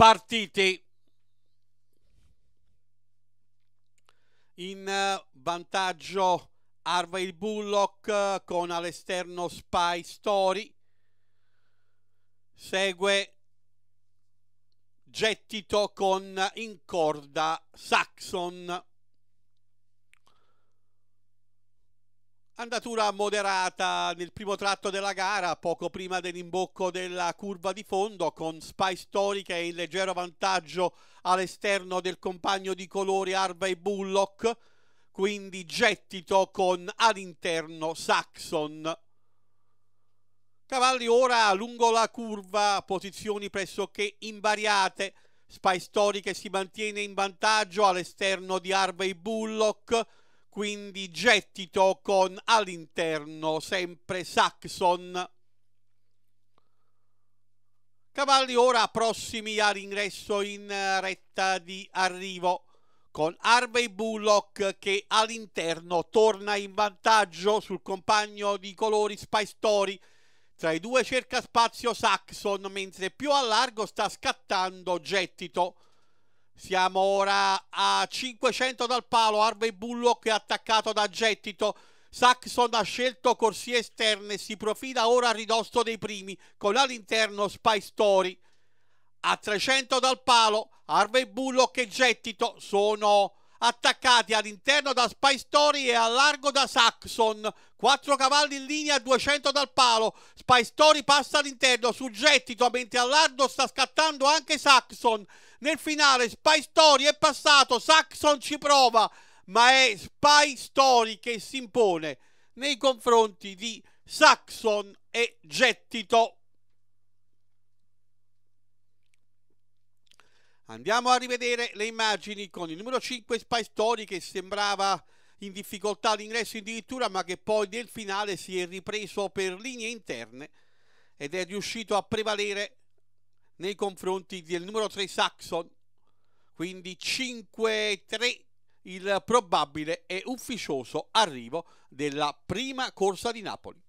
partiti. In eh, vantaggio Harvey Bullock eh, con all'esterno Spy Story. Segue Gettito con eh, in corda Saxon. Andatura moderata nel primo tratto della gara, poco prima dell'imbocco della curva di fondo, con Spy Storica e in leggero vantaggio all'esterno del compagno di colori Harvey Bullock, quindi gettito con all'interno Saxon. Cavalli ora lungo la curva, posizioni pressoché invariate. Spy Storica si mantiene in vantaggio all'esterno di Harvey Bullock quindi gettito con all'interno sempre Saxon. Cavalli ora prossimi all'ingresso in eh, retta di arrivo con Harvey Bullock che all'interno torna in vantaggio sul compagno di colori Spy Story. Tra i due cerca spazio Saxon mentre più a largo sta scattando Gettito. Siamo ora a 500 dal palo, Harvey Bullock è attaccato da gettito. Saxon ha scelto corsie esterne, si profila ora a ridosso dei primi, con all'interno Spy Story. A 300 dal palo, Harvey Bullock e Gettito sono attaccati all'interno da Spy Story e a largo da Saxon. 4 cavalli in linea, 200 dal palo. Spy Story passa all'interno su gettito, mentre a largo sta scattando anche Saxon. Nel finale Spy Story è passato, Saxon ci prova, ma è Spy Story che si impone nei confronti di Saxon e Gettito. Andiamo a rivedere le immagini con il numero 5 Spy Story che sembrava in difficoltà all'ingresso addirittura ma che poi nel finale si è ripreso per linee interne ed è riuscito a prevalere nei confronti del numero 3 Saxon. Quindi 5-3 il probabile e ufficioso arrivo della prima corsa di Napoli.